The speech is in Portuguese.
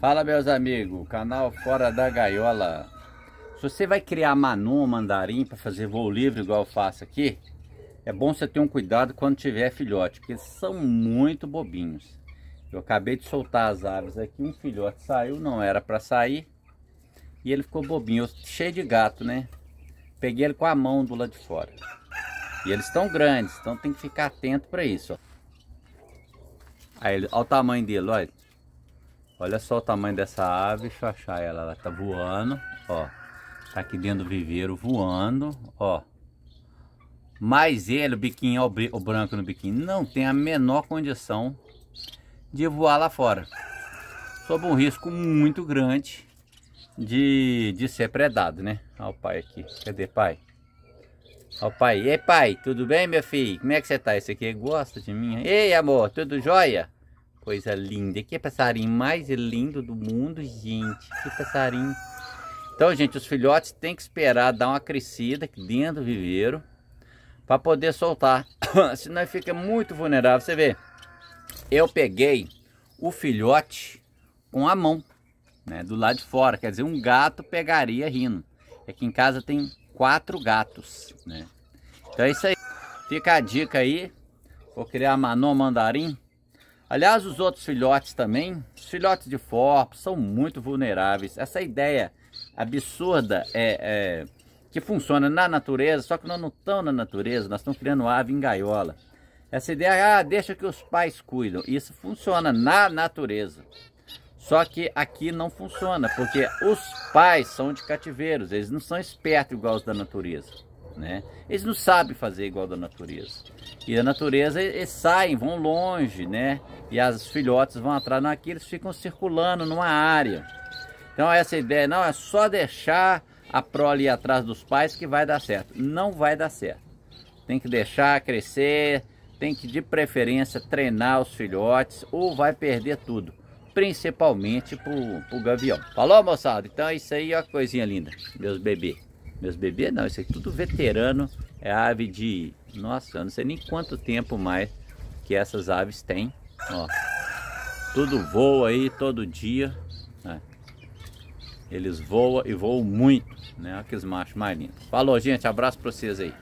Fala meus amigos, canal Fora da Gaiola. Se você vai criar manu, mandarim para fazer voo livre igual eu faço aqui, é bom você ter um cuidado quando tiver filhote, porque eles são muito bobinhos. Eu acabei de soltar as aves aqui, um filhote saiu, não era para sair, e ele ficou bobinho, eu, cheio de gato, né? Peguei ele com a mão do lado de fora. E eles estão grandes, então tem que ficar atento para isso. Ó. Aí, olha o tamanho dele, olha. Olha só o tamanho dessa ave, deixa eu achar ela, ela tá voando, ó. Tá aqui dentro do viveiro voando, ó. Mas ele, o biquinho, ó, o branco no biquinho, não tem a menor condição de voar lá fora. Sob um risco muito grande de, de ser predado, né? Olha o pai aqui, cadê pai? Olha o pai, ei pai, tudo bem meu filho? Como é que você tá? Esse aqui gosta de mim? Ei amor, tudo jóia? coisa linda. Que passarinho mais lindo do mundo, gente. Que passarinho. Então, gente, os filhotes tem que esperar dar uma crescida aqui dentro do viveiro para poder soltar. Senão fica muito vulnerável. Você vê, eu peguei o filhote com a mão, né, do lado de fora. Quer dizer, um gato pegaria rindo. Aqui é em casa tem quatro gatos, né? Então é isso aí. Fica a dica aí. Vou criar Manon Mandarim. Aliás, os outros filhotes também, os filhotes de Forps são muito vulneráveis. Essa ideia absurda é, é, que funciona na natureza, só que nós não estamos na natureza, nós estamos criando ave em gaiola. Essa ideia, ah, deixa que os pais cuidam. Isso funciona na natureza. Só que aqui não funciona, porque os pais são de cativeiros, eles não são espertos igual os da natureza né? Eles não sabem fazer igual da natureza. E a natureza, eles saem, vão longe, né? E as filhotes vão atrás naquilo, eles ficam circulando numa área. Então essa ideia, não, é só deixar a prole atrás dos pais que vai dar certo. Não vai dar certo. Tem que deixar crescer, tem que de preferência treinar os filhotes ou vai perder tudo. Principalmente pro, pro gavião. Falou, moçada? Então é isso aí, ó que coisinha linda. Meus bebês. Meus bebês não, isso aqui é tudo veterano, é ave de, nossa, eu não sei nem quanto tempo mais que essas aves têm, ó. Tudo voa aí todo dia, né? Eles voam e voam muito, né? Olha que os machos mais lindos. Falou, gente, abraço para vocês aí.